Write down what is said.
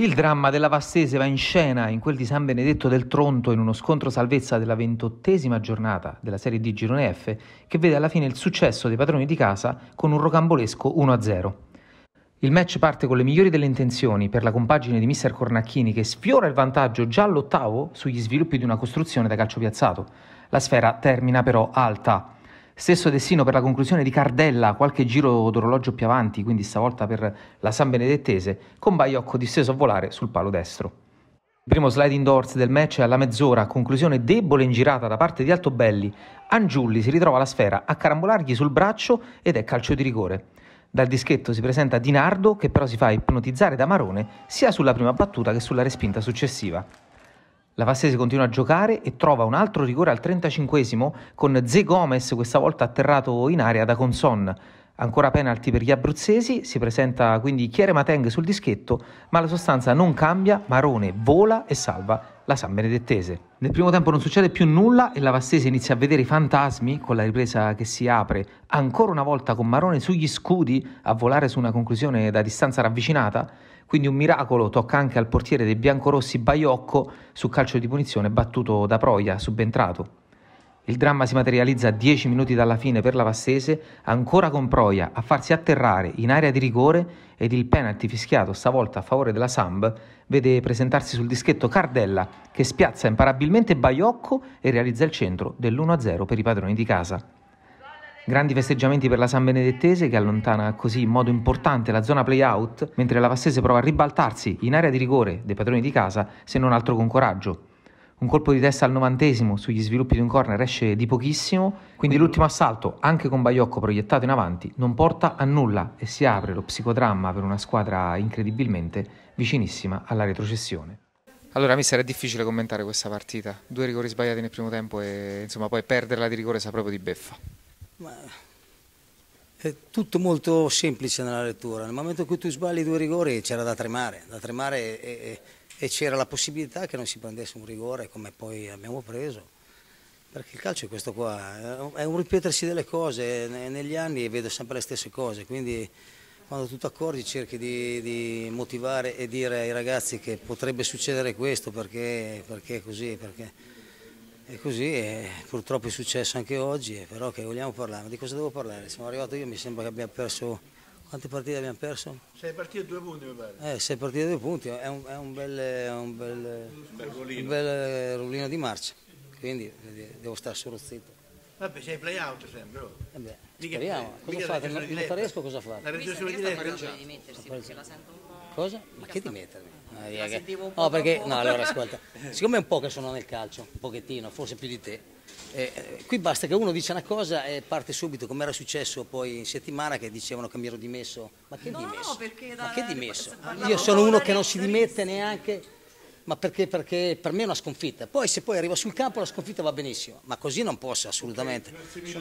Il dramma della Vastese va in scena in quel di San Benedetto del Tronto in uno scontro salvezza della ventottesima giornata della Serie D Girone F che vede alla fine il successo dei padroni di casa con un rocambolesco 1-0. Il match parte con le migliori delle intenzioni per la compagine di Mr. Cornacchini che sfiora il vantaggio già all'ottavo sugli sviluppi di una costruzione da calcio piazzato. La sfera termina però alta. Stesso destino per la conclusione di Cardella, qualche giro d'orologio più avanti, quindi stavolta per la San Benedettese, con Baiocco disteso a volare sul palo destro. Il primo sliding doors del match alla mezz'ora, conclusione debole in girata da parte di Altobelli. Angiulli si ritrova la sfera a carambolargli sul braccio ed è calcio di rigore. Dal dischetto si presenta Dinardo che però si fa ipnotizzare da Marone sia sulla prima battuta che sulla respinta successiva. La Vassese continua a giocare e trova un altro rigore al 35 con Ze Gomez questa volta atterrato in area da Conson. Ancora penalti per gli abruzzesi, si presenta quindi Chiere Mateng sul dischetto, ma la sostanza non cambia, Marone vola e salva la San Benedettese. Nel primo tempo non succede più nulla e la Vassese inizia a vedere i fantasmi con la ripresa che si apre ancora una volta con Marone sugli scudi a volare su una conclusione da distanza ravvicinata. Quindi un miracolo tocca anche al portiere dei biancorossi Baiocco su calcio di punizione battuto da Proia, subentrato. Il dramma si materializza a 10 minuti dalla fine per la Vassese, ancora con Proia a farsi atterrare in area di rigore ed il penalty fischiato stavolta a favore della Samb vede presentarsi sul dischetto Cardella che spiazza imparabilmente Baiocco e realizza il centro dell'1-0 per i padroni di casa. Grandi festeggiamenti per la San Benedettese che allontana così in modo importante la zona play-out, mentre la Vassese prova a ribaltarsi in area di rigore dei padroni di casa se non altro con coraggio un colpo di testa al novantesimo sugli sviluppi di un corner esce di pochissimo, quindi l'ultimo assalto, anche con Baiocco proiettato in avanti, non porta a nulla e si apre lo psicodramma per una squadra incredibilmente vicinissima alla retrocessione. Allora, mister, è difficile commentare questa partita. Due rigori sbagliati nel primo tempo e insomma, poi perderla di rigore sa proprio di beffa. Ma è tutto molto semplice nella lettura. Nel momento in cui tu sbagli due rigori c'era da tremare, da tremare e, e e c'era la possibilità che non si prendesse un rigore come poi abbiamo preso. Perché il calcio è questo qua, è un ripetersi delle cose, negli anni vedo sempre le stesse cose, quindi quando tu ti accorgi cerchi di, di, motivare e dire ai ragazzi che potrebbe succedere questo perché, è così, perché è così e purtroppo è successo anche oggi, però che vogliamo parlare, di cosa devo parlare? Siamo arrivati io, mi sembra che abbia perso quante partite abbiamo perso? Sei partito due punti mi pare. Eh, sei partite due punti, è un, è un bel, è un bel, un bel eh, rullino di marcia, quindi eh, devo stare solo zitto. Vabbè, sei play out sempre. Oh. Eh beh, speriamo. Cosa fate? Il notaresco cosa fate? La registrazione di Lepre. di mettersi la sento un po'... Cosa? Ma che di mettermi? sentivo un po'. No, perché... No, allora ascolta. Siccome è un po' che sono nel calcio, un pochettino, forse più di te, eh, eh, qui basta che uno dice una cosa e parte subito, come era successo poi in settimana che dicevano che mi ero dimesso. Ma che no, dimesso? No, perché da, ma che dimesso? Io sono uno che non si dimette neanche, ma perché, perché per me è una sconfitta. Poi se poi arriva sul campo la sconfitta va benissimo, ma così non posso assolutamente. Okay,